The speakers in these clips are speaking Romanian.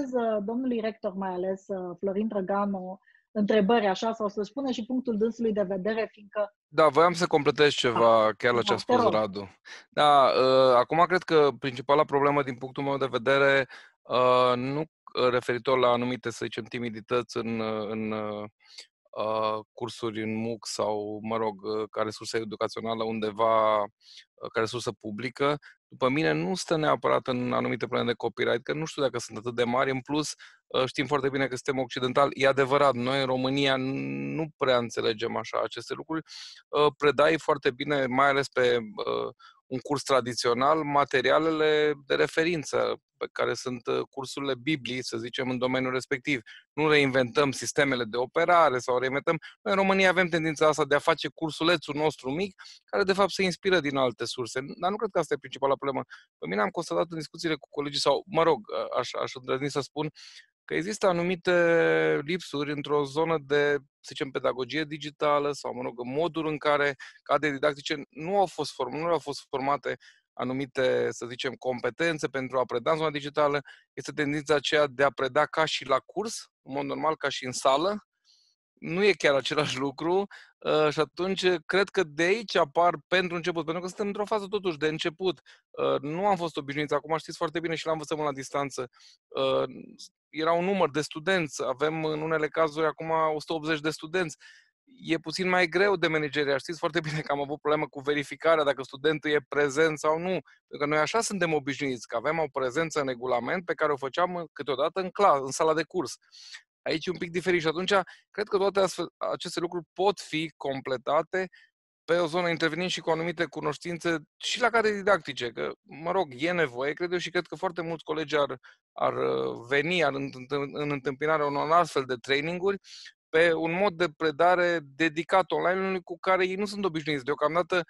adresez uh, domnului rector, mai ales uh, Florin Drăganu, întrebări așa sau să spună și punctul dânsului de vedere, fiindcă... Da, voiam să completez ceva a, ah, chiar la ce a da, spus rog. Radu. Da, uh, acum cred că principala problemă din punctul meu de vedere, uh, nu uh, referitor la anumite, să zicem, timidități în, în uh, cursuri în MOOC sau, mă rog, ca resursă educațională undeva, ca resursă publică, după mine, nu stă neapărat în anumite probleme de copyright, că nu știu dacă sunt atât de mari. În plus, ă, știm foarte bine că suntem occidental. E adevărat, noi în România nu prea înțelegem așa aceste lucruri. Ă, predai foarte bine, mai ales pe ă, un curs tradițional, materialele de referință, pe care sunt cursurile Bibliei, să zicem, în domeniul respectiv. Nu reinventăm sistemele de operare sau reinventăm. Noi în România avem tendința asta de a face cursulețul nostru mic, care de fapt se inspiră din alte surse. Dar nu cred că asta e principala problemă. Pe mine am constatat în discuțiile cu colegii, sau, mă rog, aș, aș îndrăzni să spun, că există anumite lipsuri într-o zonă de, să zicem, pedagogie digitală sau, mă rog, modul în care cadre didactice nu au fost, form, nu au fost formate anumite, să zicem, competențe pentru a preda în zona digitală, este tendința aceea de a preda ca și la curs, în mod normal, ca și în sală, nu e chiar același lucru uh, și atunci uh, cred că de aici apar pentru început, pentru că suntem într-o fază totuși de început. Uh, nu am fost obișnuiți, acum știți foarte bine și l-am învățământ la distanță. era un număr de studenți, avem în unele cazuri acum 180 de studenți. E puțin mai greu de manageria. Știți foarte bine că am avut problemă cu verificarea dacă studentul e prezent sau nu. Pentru că noi așa suntem obișnuiți, că avem o prezență în regulament pe care o făceam câteodată în, clas, în sala de curs. Aici e un pic diferit și atunci cred că toate astfel, aceste lucruri pot fi completate pe o zonă intervenind și cu anumite cunoștințe și la care didactice, că, mă rog, e nevoie, cred eu, și cred că foarte mulți colegi ar, ar uh, veni ar în întâmpinarea unor astfel de traininguri pe un mod de predare dedicat online-ului cu care ei nu sunt obișnuiți. Deocamdată,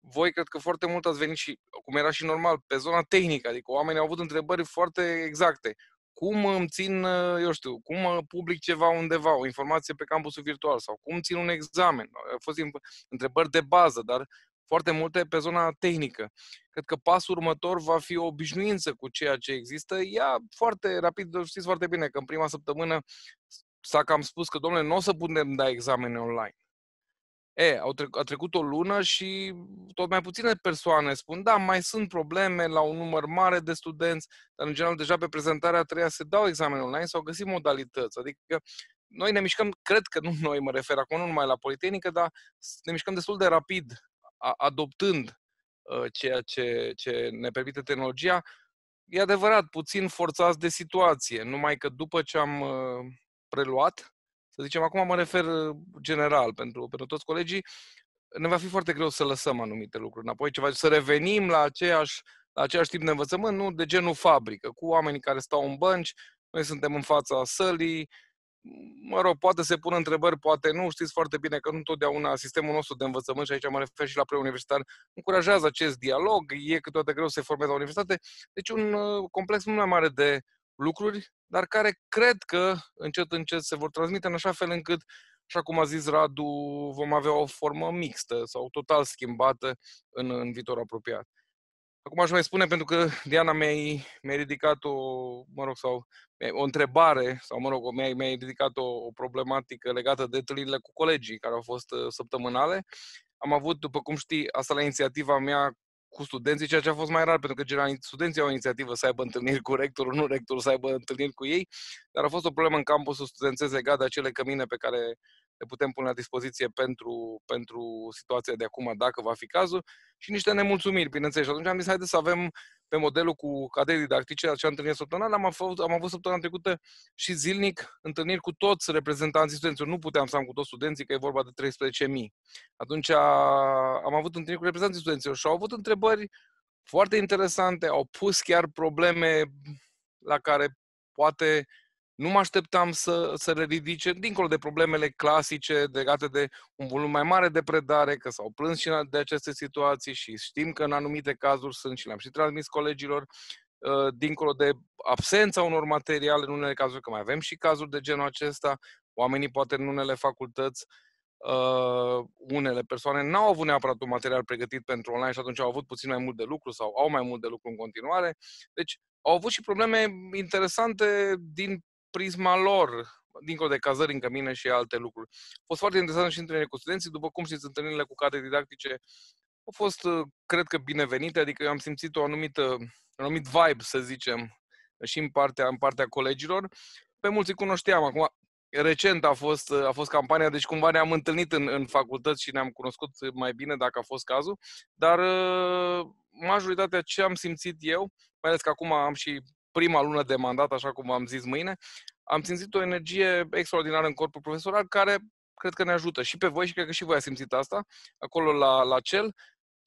voi cred că foarte mult ați venit și, cum era și normal, pe zona tehnică, adică oamenii au avut întrebări foarte exacte cum îmi țin, ă, eu știu, cum ă, public ceva undeva, o informație pe campusul virtual sau cum țin un examen. Au fost întrebări de bază, dar foarte multe pe zona tehnică. Cred că pasul următor va fi o obișnuință cu ceea ce există. Ea foarte rapid, știți foarte bine că în prima săptămână s-a cam spus că, domnule, nu o să putem da examene online. E, au trecut, a trecut o lună și tot mai puține persoane spun, da, mai sunt probleme la un număr mare de studenți, dar în general deja pe prezentarea a treia se dau examen online, s-au găsit modalități. Adică noi ne mișcăm, cred că nu noi mă refer acum, nu numai la Politehnică, dar ne mișcăm destul de rapid, a, adoptând uh, ceea ce, ce ne permite tehnologia. E adevărat, puțin forțați de situație, numai că după ce am uh, preluat, să zicem, acum mă refer general pentru, pentru toți colegii, ne va fi foarte greu să lăsăm anumite lucruri înapoi, ceva, să revenim la aceeași, la aceeași tip de învățământ, nu de genul fabrică, cu oamenii care stau în bănci, noi suntem în fața sălii, mă rog, poate se pun întrebări, poate nu, știți foarte bine că nu întotdeauna sistemul nostru de învățământ, și aici mă refer și la preuniversitar, încurajează acest dialog, e câteodată greu să se formeze la universitate, deci un uh, complex mult mai mare de, lucruri, dar care cred că încet, încet se vor transmite în așa fel încât, așa cum a zis Radu, vom avea o formă mixtă sau total schimbată în, în viitor apropiat. Acum aș mai spune, pentru că Diana mi-ai, mi ridicat o, mă rog, sau o întrebare, sau mă rog, mi-ai, mi ridicat o, o problematică legată de întâlnirile cu colegii care au fost uh, săptămânale. Am avut, după cum știi, asta la inițiativa mea cu studenții, ceea ce a fost mai rar, pentru că general, studenții au o inițiativă să aibă întâlniri cu rectorul, nu rectorul să aibă întâlniri cu ei, dar a fost o problemă în campusul studențesc legat de acele cămine pe care le putem pune la dispoziție pentru, pentru situația de acum, dacă va fi cazul, și niște nemulțumiri, bineînțeles. Și atunci am zis, haideți să avem pe modelul cu cadete didactice, acea întâlnire săptămânală, am avut, am avut săptămâna trecută și zilnic întâlniri cu toți reprezentanții studenților. Nu puteam să am cu toți studenții, că e vorba de 13.000. Atunci am avut întâlniri cu reprezentanții studenților și au avut întrebări foarte interesante, au pus chiar probleme la care poate nu mă așteptam să, să ridice, dincolo de problemele clasice legate de un volum mai mare de predare, că s-au plâns și de aceste situații și știm că în anumite cazuri sunt și le-am și transmis colegilor, uh, dincolo de absența unor materiale, în unele cazuri, că mai avem și cazuri de genul acesta, oamenii poate în unele facultăți, uh, unele persoane n-au avut neapărat un material pregătit pentru online și atunci au avut puțin mai mult de lucru sau au mai mult de lucru în continuare. Deci au avut și probleme interesante din prisma lor, dincolo de cazări în cămine și alte lucruri. A fost foarte interesant și întâlnirile cu studenții, după cum știți, întâlnirile cu cadre didactice au fost, uh, cred că, binevenite, adică eu am simțit o anumită, un anumit vibe, să zicem, și în partea, în partea colegilor. Pe mulți îi cunoșteam. Acum, recent a fost, uh, a fost campania, deci cumva ne-am întâlnit în, în facultăți și ne-am cunoscut mai bine, dacă a fost cazul, dar uh, majoritatea ce am simțit eu, mai ales că acum am și prima lună de mandat, așa cum am zis mâine, am simțit o energie extraordinară în corpul profesoral care cred că ne ajută și pe voi și cred că și voi ați simțit asta acolo la, la cel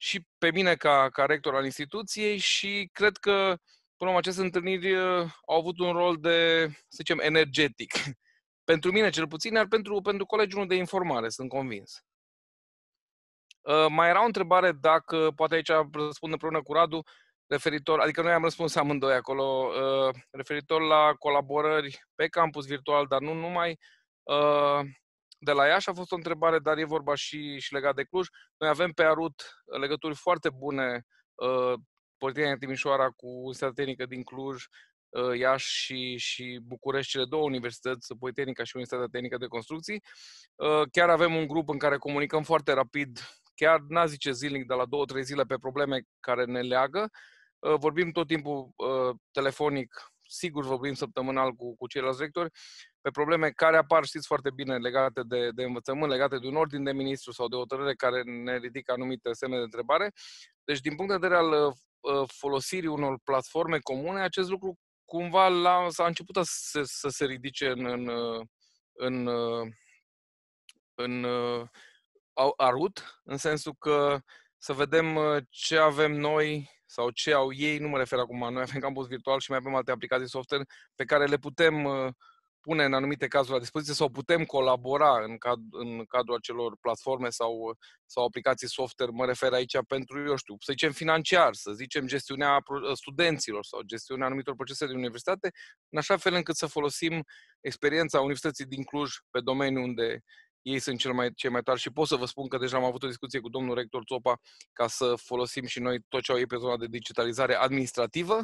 și pe mine ca, ca rector al instituției și cred că până la aceste întâlniri uh, au avut un rol de, să zicem, energetic. Pentru mine cel puțin, iar pentru, pentru colegiul de informare, sunt convins. Uh, mai era o întrebare dacă, poate aici răspund împreună cu Radu, referitor, adică noi am răspuns amândoi acolo, uh, referitor la colaborări pe campus virtual, dar nu numai. Uh, de la Iași a fost o întrebare, dar e vorba și, și legat de Cluj. Noi avem pe Arut legături foarte bune, uh, Politica Timișoara cu Statenică din Cluj, Iași și, și București, cele două universități, Politehnica și Universitatea Tehnică de Construcții. Chiar avem un grup în care comunicăm foarte rapid, chiar n-a zice zilnic, dar la două, trei zile pe probleme care ne leagă Ă, vorbim tot timpul ă, telefonic, sigur vorbim săptămânal cu, cu ceilalți rectori, pe probleme care apar, știți foarte bine, legate de, de învățământ, legate de un ordin de ministru sau de o hotărâre care ne ridică anumite semne de întrebare. Deci, din punct de vedere al ă, folosirii unor platforme comune, acest lucru cumva la, s-a început să, să se ridice în, în, în, în, în arut, în sensul că să vedem uh, ce avem noi sau ce au ei, nu mă refer acum, noi avem campus virtual și mai avem alte aplicații software pe care le putem uh, pune în anumite cazuri la dispoziție sau putem colabora în, cad- în cadrul acelor platforme sau, uh, sau aplicații software, mă refer aici pentru, eu știu, să zicem financiar, să zicem gestiunea studenților sau gestiunea anumitor procese de universitate, în așa fel încât să folosim experiența Universității din Cluj pe domeniul unde ei sunt cel mai, cei mai tari și pot să vă spun că deja am avut o discuție cu domnul rector Țopa ca să folosim și noi tot ce au ei pe zona de digitalizare administrativă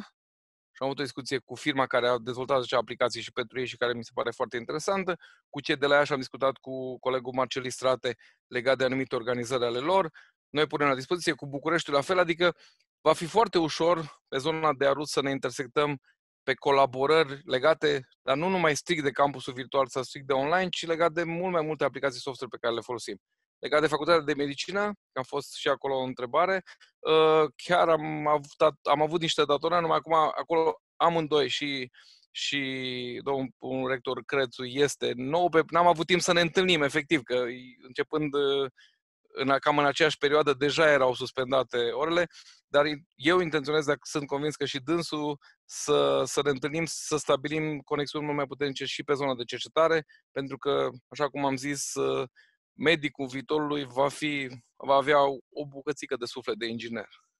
și am avut o discuție cu firma care a dezvoltat acea aplicație și pentru ei și care mi se pare foarte interesantă. Cu cei de la ea și am discutat cu colegul Marcel Strate legat de anumite organizări ale lor. Noi punem la dispoziție cu Bucureștiul la fel, adică va fi foarte ușor pe zona de arut să ne intersectăm pe colaborări legate, dar nu numai strict de campusul virtual sau strict de online, ci legat de mult mai multe aplicații software pe care le folosim. Legat de facultatea de medicină, că am fost și acolo o întrebare, uh, chiar am avut, am avut niște datorare, numai acum acolo amândoi și și domnul un rector Crețu este nou, pe, n-am avut timp să ne întâlnim, efectiv, că începând uh, în, cam în aceeași perioadă deja erau suspendate orele dar eu intenționez, dacă sunt convins că și dânsul, să, să ne întâlnim, să stabilim conexiuni mai puternice și pe zona de cercetare, pentru că, așa cum am zis, ă, medicul viitorului va, fi, va avea o bucățică de suflet de inginer.